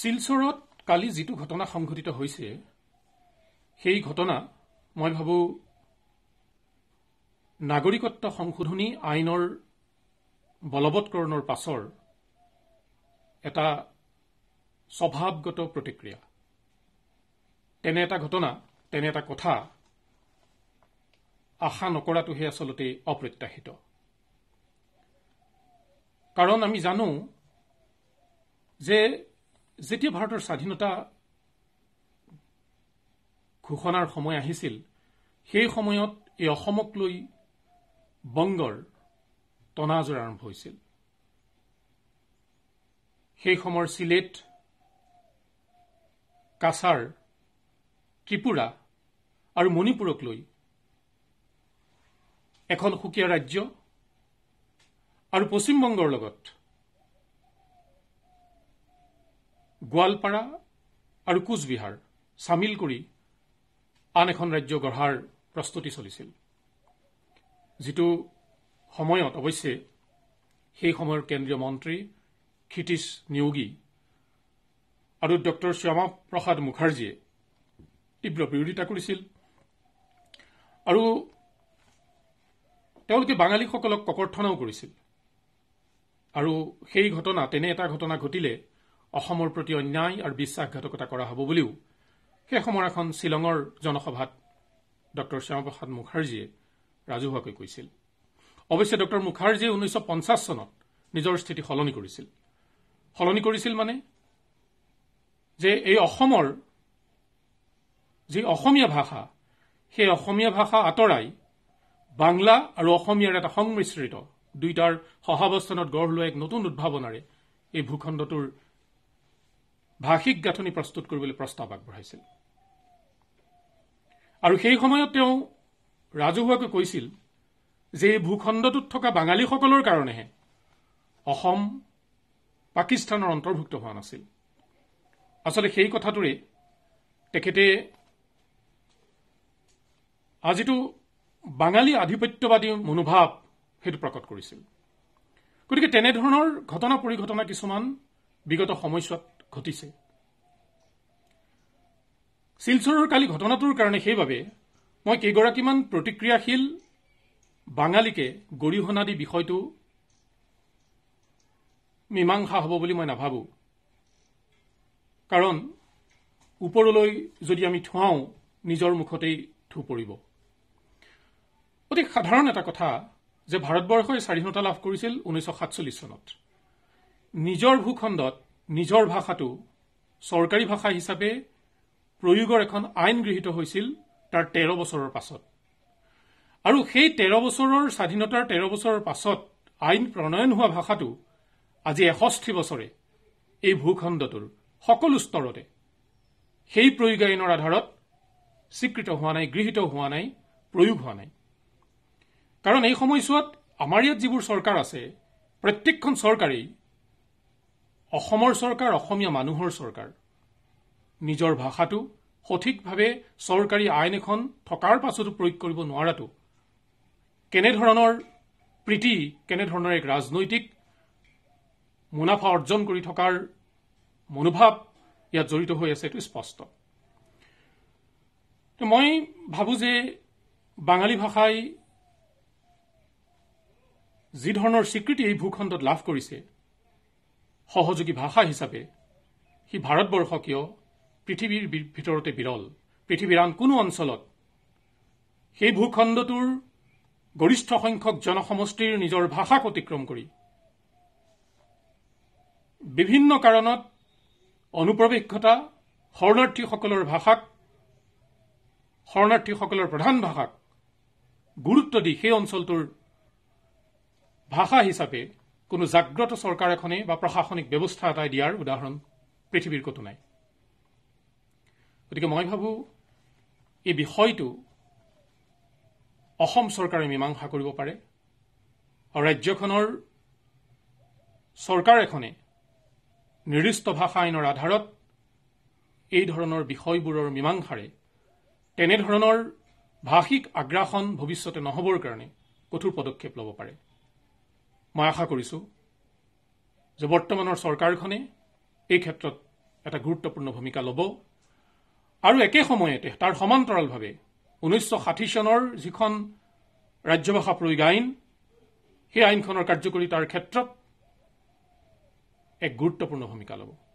শিলচৰত কালি যিটো ঘটনা সংঘটিত হৈছে সেই ঘটনা মই ভাবো নাগৰিকত্ব সংশোধনী আইনৰ বলবৎকৰণৰ পাছৰ এটা স্বভাৱগত প্ৰতিক্ৰিয়া তেনে এটা ঘটনা তেনে এটা কথা আশা নকৰাটোহে আচলতে অপ্ৰত্যাশিত কাৰণ আমি জানো যে যেতিয়া ভাৰতৰ স্বাধীনতা ঘোষণাৰ সময় আহিছিল সেই সময়ত এই অসমক লৈ বংগৰ তনাজৰ আৰম্ভ হৈছিল সেই সময়ৰ চিলেট কাছাৰ ত্ৰিপুৰা আৰু মণিপুৰক লৈ এখন সুকীয়া ৰাজ্য আৰু পশ্চিমবংগৰ লগত গোৱালপাৰা আৰু কোচবিহাৰ চামিল কৰি আন এখন ৰাজ্য গঢ়াৰ প্ৰস্তুতি চলিছিল যিটো সময়ত অৱশ্যে সেই সময়ৰ কেন্দ্ৰীয় মন্ত্ৰী খিতীশ নিয়োগী আৰু ডঃ শ্যামা প্ৰসাদ মুখাৰ্জীয়ে তীৱ বিৰোধিতা কৰিছিল আৰু তেওঁলোকে বাঙালীসকলক ককৰ্থনাও কৰিছিল আৰু সেই ঘটনা তেনে এটা ঘটনা ঘটিলে অসমৰ প্ৰতি অন্যায় আৰু বিশ্বাসঘাতকতা কৰা হ'ব বুলিও সেই সময়ৰ এখন শ্বিলঙৰ জনসভাত ডঃ শ্যামাপ্ৰসাদ মুখাৰ্জীয়ে ৰাজহুৱাকৈ কৈছিল অৱশ্যে ডঃ মুখাৰ্জীয়ে ঊনৈছশ পঞ্চাছ চনত নিজৰ স্থিতি সলনি কৰিছিল সলনি কৰিছিল মানে যে এই অসমৰ যি অসমীয়া ভাষা সেই অসমীয়া ভাষা আঁতৰাই বাংলা আৰু অসমীয়াৰ এটা সংমিশ্ৰিত দুয়োটাৰ সহাৱস্থানত গঢ় লোৱা এক নতুন উদ্ভাৱনাৰে এই ভূখণ্ডটোৰ ভাষিক গাঁথনি প্ৰস্তুত কৰিবলৈ প্ৰস্তাৱ আগবঢ়াইছিল আৰু সেই সময়ত তেওঁ ৰাজহুৱাকৈ কৈছিল যে এই ভূখণ্ডটোত থকা বাঙালীসকলৰ কাৰণেহে অসম পাকিস্তানৰ অন্তৰ্ভুক্ত হোৱা নাছিল আচলতে সেই কথাটোৰে তেখেতে আজিটো বাঙালী আধিপত্যবাদী মনোভাৱ সেইটো প্ৰকট কৰিছিল গতিকে তেনেধৰণৰ ঘটনা পৰিঘটনা কিছুমান বিগত সময়ছোৱাত ঘটিছে শিলচৰৰ কালি ঘটনাটোৰ কাৰণে সেইবাবে মই কেইগৰাকীমান প্ৰতিক্ৰিয়াশীল বাঙালীকে গৰিহণা দি বিষয়টো মীমাংসা হ'ব বুলি মই নাভাবোঁ কাৰণ ওপৰলৈ যদি আমি থুৱাওঁ নিজৰ মুখতেই থু পৰিব অতি সাধাৰণ এটা কথা যে ভাৰতবৰ্ষই স্বাধীনতা লাভ কৰিছিল ঊনৈছশ সাতচল্লিছ চনত নিজৰ ভূখণ্ডত নিজৰ ভাষাটো চৰকাৰী ভাষা হিচাপে প্ৰয়োগৰ এখন আইন গৃহীত হৈছিল তাৰ তেৰ বছৰৰ পাছত আৰু সেই তেৰ বছৰৰ স্বাধীনতাৰ তেৰ বছৰৰ পাছত আইন প্ৰণয়ন হোৱা ভাষাটো আজি এষষ্ঠি বছৰে এই ভূখণ্ডটোৰ সকলো স্তৰতে সেই প্ৰয়োগ আইনৰ আধাৰত স্বীকৃত হোৱা নাই গৃহীত হোৱা নাই প্ৰয়োগ হোৱা নাই কাৰণ এই সময়ছোৱাত আমাৰ ইয়াত যিবোৰ চৰকাৰ আছে প্ৰত্যেকখন চৰকাৰেই অসমৰ চৰকাৰ অসমীয়া মানুহৰ চৰকাৰ নিজৰ ভাষাটো সঠিকভাৱে চৰকাৰী আইন এখন থকাৰ পাছতো প্ৰয়োগ কৰিব নোৱাৰাটো কেনেধৰণৰ প্ৰীতি কেনেধৰণৰ এক ৰাজনৈতিক মুনাফা অৰ্জন কৰি থকাৰ মনোভাৱ ইয়াত জড়িত হৈ আছে এইটো স্পষ্ট মই ভাবোঁ যে বাঙালী ভাষাই যিধৰণৰ স্বীকৃতি এই ভূখণ্ডত লাভ কৰিছে সহযোগী ভাষা হিচাপে সি ভাৰতবৰ্ষ কিয় পৃথিৱীৰ ভিতৰতে বিৰল পৃথিৱীৰ আন কোনো অঞ্চলত সেই ভূখণ্ডটোৰ গৰিষ্ঠ সংখ্যক জনসমষ্টিৰ নিজৰ ভাষাক অতিক্ৰম কৰি বিভিন্ন কাৰণত অনুপ্ৰৱেশ ঘটা শৰণাৰ্থীসকলৰ ভাষাক শৰণাৰ্থীসকলৰ প্ৰধান ভাষাক গুৰুত্ব দি সেই অঞ্চলটোৰ ভাষা হিচাপে কোনো জাগ্ৰত চৰকাৰ এখনেই বা প্ৰশাসনিক ব্যৱস্থা এটাই দিয়াৰ উদাহৰণ পৃথিৱীৰ ক'তো নাই গতিকে মই ভাবোঁ এই বিষয়টো অসম চৰকাৰে মীমাংসা কৰিব পাৰে আৰু ৰাজ্যখনৰ চৰকাৰ এখনে নিৰ্দিষ্ট ভাষা আইনৰ আধাৰত এই ধৰণৰ বিষয়বোৰৰ মীমাংসাৰে তেনেধৰণৰ ভাষিক আগ্ৰাসন ভৱিষ্যতে নহবৰ কাৰণে কঠোৰ পদক্ষেপ ল'ব পাৰে মই আশা কৰিছো যে বৰ্তমানৰ চৰকাৰখনে এই ক্ষেত্ৰত এটা গুৰুত্বপূৰ্ণ ভূমিকা ল'ব আৰু একে সময়তে তাৰ সমান্তৰালভাৱে ঊনৈছশ ষাঠি চনৰ যিখন ৰাজ্যভাষা প্ৰয়োগ আইন সেই আইনখনৰ কাৰ্যকৰিতাৰ ক্ষেত্ৰত এক গুৰুত্বপূৰ্ণ ভূমিকা ল'ব